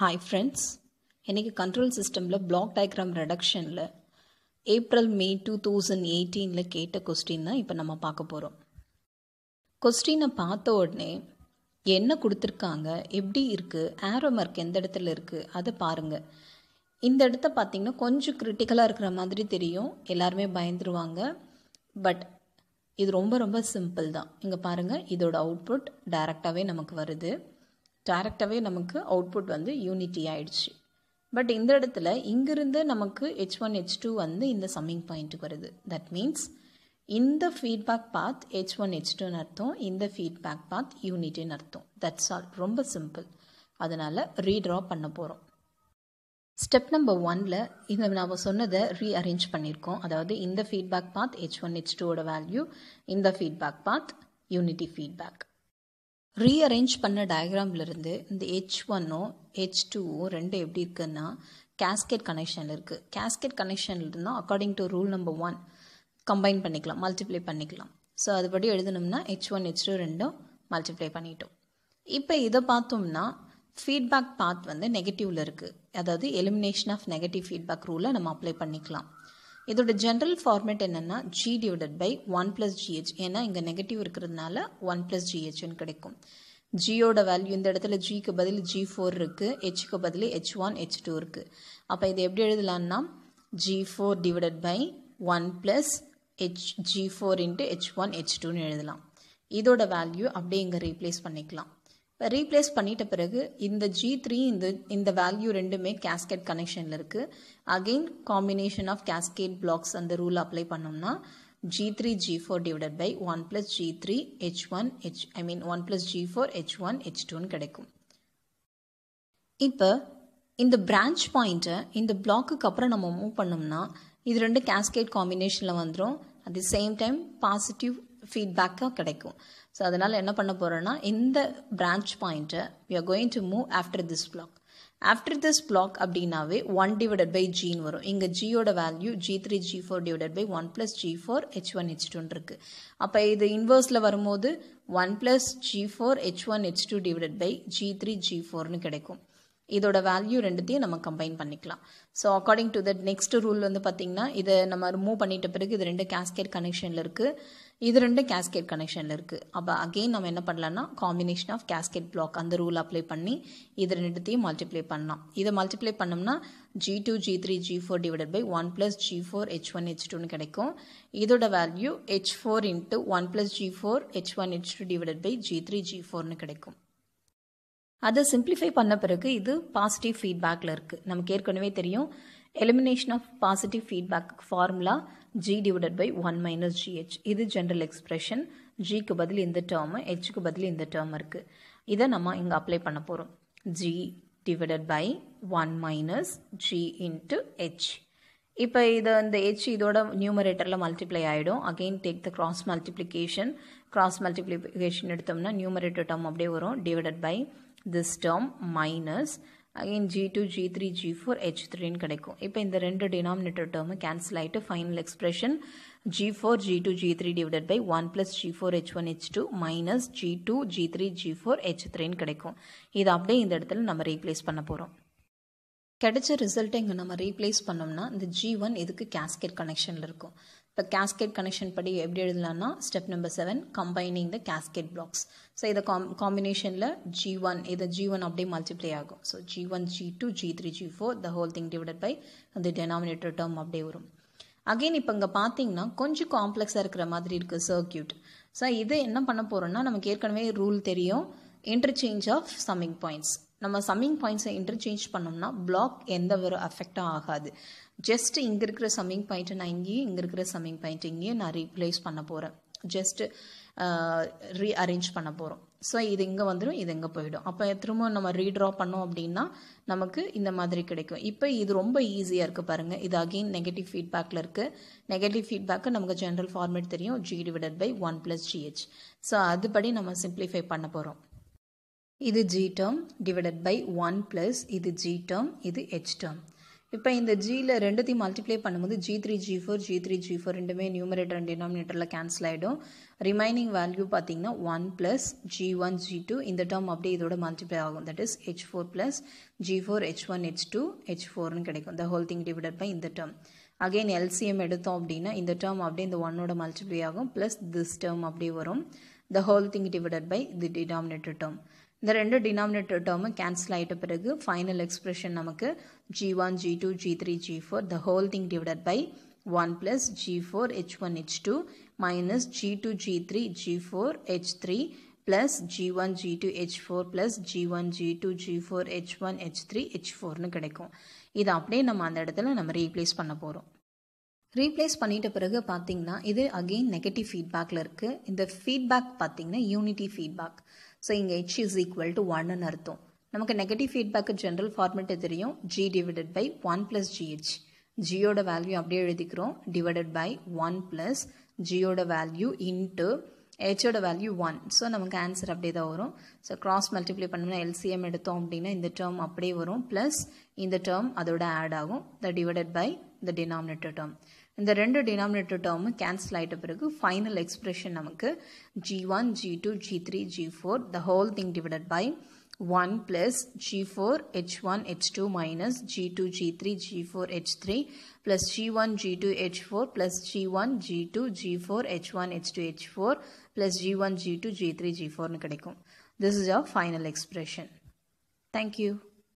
Hi friends இன்றைக்கி control சிஸ்டமில் block diagram ரெடக்ஷனில் ஏப்ரல் மே டூ தௌசண்ட் எயிட்டீனில் கேட்ட கொஸ்டின் தான் இப்போ நம்ம பார்க்க போகிறோம் கொஸ்டினை பார்த்த உடனே என்ன கொடுத்துருக்காங்க எப்படி இருக்குது ஆரோ மார்க் எந்த இடத்துல இருக்குது அதை பாருங்கள் இந்த இடத்த பார்த்திங்கன்னா கொஞ்சம் க்ரிட்டிக்கலாக இருக்கிற மாதிரி தெரியும் எல்லாருமே பயந்துருவாங்க பட் இது ரொம்ப ரொம்ப சிம்பிள் தான் இங்கே பாருங்கள் இதோட அவுட்புட் டைரெக்டாகவே நமக்கு வருது டேரெக்டாகவே நமக்கு அவுட்புட் வந்து யூனிட்டி ஆயிடுச்சு பட் இந்த இடத்துல இங்கிருந்து நமக்கு ஹெச் ஒன் ஹெச் டூ வந்து இந்த சம்மிங் பாயிண்ட்டுக்கு வருது தட் மீன்ஸ் இந்த feedback path H one H டூன்னு அர்த்தம் இந்த ஃபீட்பேக் பாத் யூனிட்டின்னு அர்த்தம் தட்ஸ் ஆல் ரொம்ப சிம்பிள் அதனால் ரீட்ரா பண்ண போகிறோம் ஸ்டெப் நம்பர் ஒனில் இந்த நாம் சொன்னதை ரீ அரேஞ்ச் பண்ணியிருக்கோம் அதாவது இந்த feedback path H one H டூவோட வேல்யூ இந்த feedback path unity feedback rearrange பண்ண டயக்ராம்லேருந்து இந்த ஹெச் ஒன்னும் ஹெச் டூவும் ரெண்டு எப்படி இருக்குன்னா கேஸ்கெட் கனெக்ஷனில் இருக்குது கேஸ்கெட் கனெக்ஷனில் இருந்தால் according to rule number one combine பண்ணிக்கலாம் மல்டிப்ளை பண்ணிக்கலாம் ஸோ அதுபடி எழுதணும்னா ஹெச் ஒன் ஹெச் டூ ரெண்டும் மல்டிப்ளை பண்ணிட்டோம் இப்போ இதை பார்த்தோம்னா ஃபீட்பேக் பாத் வந்து நெகட்டிவில் இருக்குது அதாவது எலிமினேஷன் ஆஃப் நெகட்டிவ் ஃபீட்பேக் ரூலை நம்ம அப்ளை பண்ணிக்கலாம் இதோட ஜென்ரல் ஃபார்மேட் என்னென்னா G divided by one plus GH ஏன்னா இங்கே நெகட்டிவ் இருக்கிறதுனால ஒன் ப்ளஸ் ஜிஹெச்னு கிடைக்கும் ஜியோட வேல்யூ இந்த இடத்துல ஜிக்கு பதில் ஜி ஃபோர் இருக்குது ஹெச்சுக்கு பதில் ஹெச் ஒன் ஹெச் டூ இருக்குது அப்போ இதை எப்படி எழுதலான்னா G four divided by one plus H G four into H one H டூன்னு எழுதலாம் இதோட வேல்யூ அப்படியே இங்கே ரீப்ளேஸ் பண்ணிக்கலாம் ரீப்ளேஸ் பண்ணிட்ட பிறகு இந்த ஜி த்ரீ இந்த இந்த வேல்யூ ரெண்டுமே கேஸ்கேட் கனெக்ஷனில் இருக்குது again combination of cascade blocks அந்த ரூல் அப்ளை பண்ணோம்னா G three G four divided by one plus G three H one H I mean one plus G four H one H டூன்னு கிடைக்கும் இப்போ இந்த branch பாயிண்ட்டை இந்த பிளாக்குக்கு அப்புறம் நம்ம மூவ் பண்ணோம்னா இது ரெண்டு கேஸ்கேட் காம்பினேஷனில் வந்துடும் at the same time positive ஃபீட்பேக்காக கிடைக்கும் ஸோ அதனால் என்ன பண்ண போகிறோன்னா இந்த பிரான்ச் பாயிண்ட்டை we are going to move after this block after this block அப்படின்னாவே ஒன் டிவைடட் பை ஜின்னு வரும் இங்கே ஜியோட வேல்யூ G three G four divided by one plus G four H one H டூன் இருக்குது அப்போ இது இன்வர்ஸில் வரும்போது one plus G four H one H two divided by G three G ஃபோர்னு கிடைக்கும் இதோட வேல்யூ ரெண்டுத்தையும் நம்ம கம்பைன் பண்ணிக்கலாம் so according to that next rule வந்து பார்த்திங்கன்னா இதை நம்ம ரிமூவ் பண்ணிட்ட பிறகு இது ரெண்டு கேஸ்கேட் கனெக்ஷனில் இருக்குது இது ரெண்டும் கேஸ்கேட் கனெக்ஷனில் இருக்குது அப்போ அகெயின் நம்ம என்ன பண்ணலான்னா காம்பினேஷன் ஆஃப் கேஸ்கேட் பிளாக் அந்த ரூல் அப்ளை பண்ணி இது ரெண்டுத்தையும் மல்டிப்ளை பண்ணலாம் இதை மல்டிப்ளை பண்ணோம்னா G two G three G four divided by one plus G four H one H டூன்னு கிடைக்கும் இதோட value H four into one plus G four H one H two divided by G three G ஃபோர்னு கிடைக்கும் அதை simplify பண்ண பிறகு இது positive ஃபீட்பேக்கில் இருக்குது நமக்கு ஏற்கனவே தெரியும் elimination of positive feedback formula G divided by one minus GH இது ஜென்ரல் எக்ஸ்பிரஷன் ஜிக்கு பதில் இந்த டேர்மு ஹெச்க்கு பதில் இந்த டேர்ம் இருக்குது இதை நம்ம இங்கே அப்ளை பண்ண போகிறோம் G divided by one minus G into H இப்போ இதை இந்த ஹெச் இதோட நியூமரேட்டரில் மல்டிப்ளை ஆகிடும் again take the cross multiplication cross multiplication எடுத்தோம்னா நியூமரேட்டர் டேர்ம் அப்படியே வரும் divided by this term minus again G two G three G four H த்ரீன்னு கிடைக்கும் இப்போ இந்த ரெண்டு டினாமினேட்டர் டேர்மு கேன்சல் ஆகிட்டு final expression G four G two G three divided by one plus G four H one H two minus G two G three G four H த்ரீன்னு கிடைக்கும் இது அப்படியே இந்த இடத்துல நம்ம ரீப்ளேஸ் பண்ண போகிறோம் கிடைச்ச ரிசல்ட்டை இங்கே நம்ம ரீப்ளேஸ் பண்ணோம்னா இந்த ஜி ஒன் இதுக்கு கேஸ்கெட் கனெக்ஷனில் இருக்கும் இப்போ கேஸ்கேட் கனெக்ஷன் படி எப்படி எழுதலாம்னா step number seven combining the cascade blocks so இதை காம் காம்பினேஷனில் ஜி ஒன் இதை ஜி ஒன் அப்படியே மல்டிப்ளை ஆகும் so G one G two G three G four the whole thing divide by அந்த டெனாமினேட்டர் டேர்ம் அப்படியே வரும் அகெயின் இப்போ இங்கே பார்த்தீங்கன்னா கொஞ்சம் காம்ப்ளெக்ஸாக இருக்கிற மாதிரி இருக்குது சர்க்கியூட் ஸோ இது என்ன பண்ண போகிறோம்னா நமக்கு ஏற்கனவே ரூல் தெரியும் இன்டர்சேஞ்ச் ஆஃப் சம்மிங் பாயிண்ட்ஸ் நம்ம சம்மிங் பாயிண்ட்ஸை இன்டர்சேஞ்ச் பண்ணோம்னா பிளாக் எந்த ஒரு அஃபெக்டும் ஆகாது ஜஸ்ட் இங்கே இருக்கிற சம்மிங் பாயிண்ட்டை நான் இங்கேயும் இங்கே இருக்கிற சம்மிங் பாயிண்ட் இங்கேயும் நான் ரீப்ளேஸ் பண்ண போகிறேன் ஜஸ்ட்டு ரீ அரேஞ்ச் பண்ண போகிறோம் ஸோ இது இங்கே வந்துடும் இது இங்கே போயிடும் அப்போ திரும்ப நம்ம ரீட்ரா பண்ணோம் அப்படின்னா நமக்கு இந்த மாதிரி கிடைக்கும் இப்போ இது ரொம்ப ஈஸியாக இருக்குது பாருங்கள் இது அகெயின் நெகட்டிவ் ஃபீட்பேக்கில் இருக்குது நெகட்டிவ் ஃபீட்பேக்கு நமக்கு ஜென்ரல் ஃபார்மேட் தெரியும் G divided by one plus GH so அதுபடி நம்ம சிம்ப்ளிஃபை பண்ண போகிறோம் இது G term divided by one plus இது ஜி டேர்ம் இது ஹெச் டேர்ம் இப்போ இந்த ஜியில் ரெண்டுத்தையும் மல்டிப்ளை பண்ணும்போது G three G four G three G four ரெண்டுமே நியூமரேட்டர் அண்ட் டினாமினேட்டரில் கேன்சல் ஆகிடும் ரிமைனிங் வேல்யூ பார்த்தீங்கன்னா one plus G one G two இந்த டேர்ம் அப்படியே இதோட மல்டிப்ளை ஆகும் that is H four plus G four H one H two H ஃபோர்னு கிடைக்கும் the whole thing divided by இந்த டேர்ம் அகைன் எல்சிஎம் எடுத்தோம் அப்படின்னா இந்த டேர்ம் அப்படியே இந்த ஒன்னோட மல்டிப்ளை ஆகும் ப்ளஸ் திஸ் டேர்ம் அப்படியே வரும் the whole thing divided by the denominator term இந்த ரெண்டு டினாமினேட்டர் டேர்மு கேன்சல் ஆகிட்ட பிறகு ஃபைனல் எக்ஸ்பிரஷன் நமக்கு G one G two G three G four the whole thing divided by one plus G four H one H two minus G two G three G four H three plus G one G two H four plus G one G two G four H one H three H ஃபோர்னு கிடைக்கும் இது அப்படியே நம்ம அந்த இடத்துல நம்ம replace பண்ண போகிறோம் ரீப்ளேஸ் பண்ணிட்ட பிறகு பார்த்தீங்கன்னா இது அகெயின் நெகட்டிவ் ஃபீட்பேக்கில் இருக்குது இந்த ஃபீட்பேக் பார்த்தீங்கன்னா யூனிட்டி ஃபீட்பேக் ஸோ இங்கே ஹெச் இஸ் ஈக்குவல் டு ஒன்னு அர்த்தம் நமக்கு நெகட்டிவ் ஃபீட்பேக்கு ஜென்ரல் ஃபார்மேட்டு தெரியும் G divided by one plus GH ஜியோட வேல்யூ அப்படியே எழுதிக்கிறோம் டிவைடட் பை ஒன் ப்ளஸ் ஜியோட வேல்யூ இன்ட்டு ஹெச்சோட வேல்யூ ஒன் ஸோ நமக்கு ஆன்சர் அப்படியே தான் வரும் ஸோ கிராஸ் மல்டிப்ளை பண்ணோம்னா எல்சிஎம் எடுத்தோம் அப்படின்னா இந்த டேர்ம் அப்படியே வரும் ப்ளஸ் இந்த டேர்ம் அதோட ஆட் ஆகும் the divided by the denominator term இந்த ரெண்டு டினாமினேட்டர் டேர்மு கேன்சல் ஆகிட்ட பிறகு ஃபைனல் எக்ஸ்ப்ரெஷன் நமக்கு G one G two G three G four the whole thing divided by 1 plus G4 H1 H2 minus G2 G3 G4 H3 plus G1 G2 H4 plus G1 G2 G4 H1 H2 H4 plus G1 G2 G3 G4 கிடைக்கும். This is our final expression. Thank you.